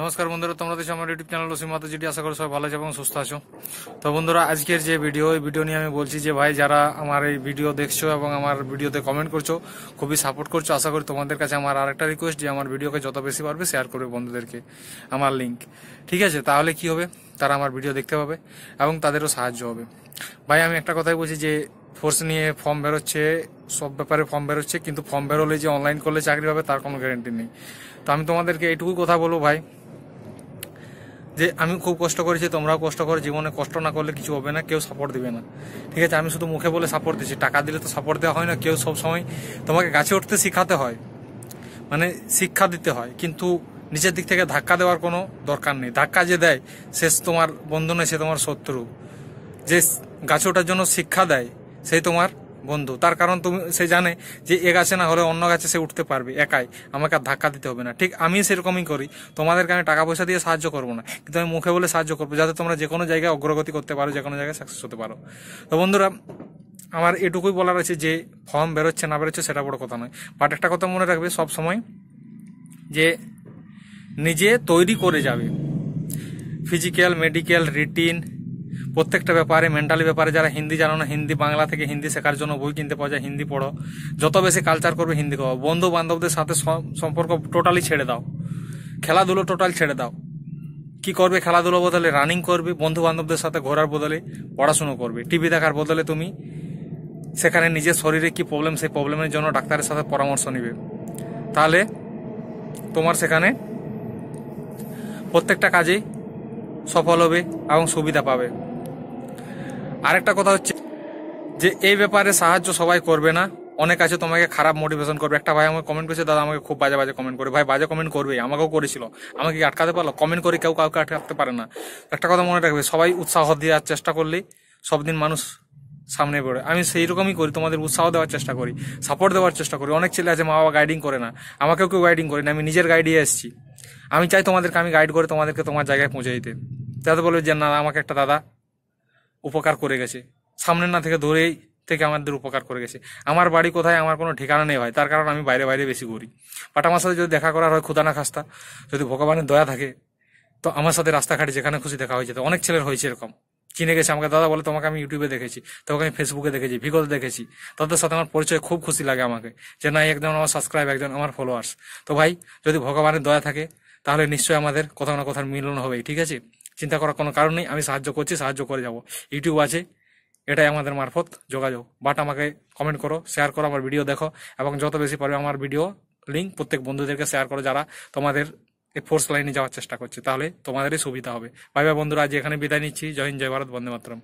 নমস্কার বন্ধুরা তোমরা দেখছো আমার ইউটিউব চ্যানেল ওসি মাতা যেটি আশা করি সবাই ভালো আছে এবং সুস্থ আছো তো বন্ধুরা আজকের যে ভিডিও এই ভিডিও নিয়ে আমি বলছি যে ভাই যারা আমার এই ভিডিও দেখছো এবং আমার ভিডিওতে কমেন্ট করছো খুবই সাপোর্ট করছো আশা করি তোমাদের কাছে আমার আরেকটা রিকোয়েস্ট যে আমার ভিডিওকে যত বেশি পারবে শেয়ার করবে বন্ধুদেরকে আমার লিঙ্ক ঠিক আছে তাহলে কি হবে তারা আমার ভিডিও দেখতে পাবে এবং তাদেরও সাহায্য হবে ভাই আমি একটা কথাই বলছি যে ফোর্স নিয়ে ফর্ম বেরোচ্ছে সব ব্যাপারে ফর্ম বেরোচ্ছে কিন্তু ফর্ম বেরোলে যে অনলাইন করলে চাকরি পাবে তার কোনো গ্যারেন্টি নেই তো আমি তোমাদেরকে এইটুকুই কথা বলবো ভাই যে আমি খুব কষ্ট করেছি তোমরাও কষ্ট করো জীবনে কষ্ট না করলে কিছু হবে না কেউ সাপোর্ট দিবে না ঠিক আছে আমি শুধু মুখে বলে সাপোর্ট দিচ্ছি টাকা দিলে তো সাপোর্ট দেওয়া হয় না কেউ সব সময় তোমাকে গাছে উঠতে শিখাতে হয় মানে শিক্ষা দিতে হয় কিন্তু নিচের দিক থেকে ধাক্কা দেওয়ার কোনো দরকার নেই ধাক্কা যে দেয় সে তোমার বন্ধু নয় সে তোমার শত্রু যে গাছে ওঠার জন্য শিক্ষা দেয় সেই তোমার বন্ধু তার কারণ তুমি সে জানে যে এ গাছে না হলে অন্য গাছে সে উঠতে পারবে একাই আমাকে আর ধাক্কা দিতে হবে না ঠিক আমি সেরকমই করি তোমাদেরকে আমি টাকা পয়সা দিয়ে সাহায্য করবো না কিন্তু আমি মুখে বলে সাহায্য করবো যাতে তোমরা যে কোনো জায়গায় অগ্রগতি করতে পারো যে কোনো জায়গায় সাকসেস হতে পারো তো বন্ধুরা আমার এটুকুই বলার আছে যে ফর্ম বেরোচ্ছে না বেরোচ্ছে সেটা বড় কথা নয় বাট একটা কথা মনে রাখবে সব সময় যে নিজে তৈরি করে যাবে ফিজিক্যাল মেডিকেল রিটিন প্রত্যেকটা ব্যাপারে মেন্টালি ব্যাপারে যারা হিন্দি জানো না হিন্দি বাংলা থেকে হিন্দি শেখার জন্য বই কিনতে পাওয়া যায় হিন্দি পড়ো যত বেশি কালচার করবে হিন্দি খাও বন্ধু বান্ধবদের সাথে সম্পর্ক টোটালি ছেড়ে দাও খেলাধুলো টোটাল ছেড়ে দাও কি করবে খেলাধুলো বদলে রানিং করবে বন্ধু বান্ধবদের সাথে ঘোরার বদলে পড়াশুনো করবে টিভি দেখার বদলে তুমি সেখানে নিজের শরীরে কি প্রবলেম সেই প্রবলেমের জন্য ডাক্তারের সাথে পরামর্শ নিবে তাহলে তোমার সেখানে প্রত্যেকটা কাজেই সফল হবে এবং সুবিধা পাবে আরেকটা কথা হচ্ছে যে এই ব্যাপারে সাহায্য সবাই করবে না অনেক আছে তোমাকে খারাপ মোটিভেশন করবে একটা ভাই আমাকে কমেন্ট করেছে দাদা আমাকে খুব বাজে বাজে কমেন্ট করে ভাই বাজে কমেন্ট করবে আমাকেও করেছিল আমাকে কি আটকাতে পারলো কমেন্ট করে কেউ কাউকে আটকাতে পারে না একটা কথা মনে রাখবে সবাই উৎসাহ দেওয়ার চেষ্টা করলেই সব দিন মানুষ সামনে পড়ে আমি সেই রকমই করি তোমাদের উৎসাহ দেওয়ার চেষ্টা করি সাপোর্ট দেওয়ার চেষ্টা করি অনেক ছেলে আছে মা বাবা গাইডিং করে না আমাকেও কেউ গাইডিং করে না আমি নিজের গাইডিয়ে এসেছি আমি চাই তোমাদেরকে আমি গাইড করে তোমাদেরকে তোমার জায়গায় পৌঁছে দিতে যাতে বলবে যে না আমাকে একটা দাদা উপকার করে গেছে সামনে না থেকে ধরেই থেকে আমাদের উপকার করে গেছে আমার বাড়ি কোথায় আমার কোনো ঠিকানা নেই হয় তার কারণ আমি বাইরে বাইরে বেশি করি বাট আমার সাথে যদি দেখা করার হয় খুদানা খাস্তা যদি ভগবানের দয়া থাকে তো আমার সাথে রাস্তাঘাটে যেখানে খুশি দেখা হয়েছে তো অনেক ছেলের হয়েছে এরকম চিনে গেছে আমাকে দাদা বলে তোমাকে আমি ইউটিউবে দেখেছি তোমাকে আমি ফেসবুকে দেখেছি ভিগোতে দেখেছি তাদের সাথে আমার পরিচয় খুব খুশি লাগে আমাকে যে না একজন আমার সাবস্ক্রাইব একজন আমার ফলোয়ার্স তো ভাই যদি ভগবানের দয়া থাকে তাহলে নিশ্চয়ই আমাদের কোথাও না কোথাও মিলন হবে ঠিক আছে চিন্তা করার কোনো কারণ নেই আমি সাহায্য করছি সাহায্য করে যাব ইউটিউব আছে এটাই আমাদের মারফত যোগাযোগ বাট আমাকে কমেন্ট করো শেয়ার করো আমার ভিডিও দেখো এবং যত বেশি পারবে আমার ভিডিও লিঙ্ক প্রত্যেক বন্ধুদেরকে শেয়ার করো যারা তোমাদের এই ফোর্স লাইনে যাওয়ার চেষ্টা করছে তাহলে তোমাদেরই সুবিধা হবে বাই ভাই বন্ধুরা আজ এখানে বিদায় নিচ্ছি জয় হিন্দ জয় ভারত বন্দে মাতরম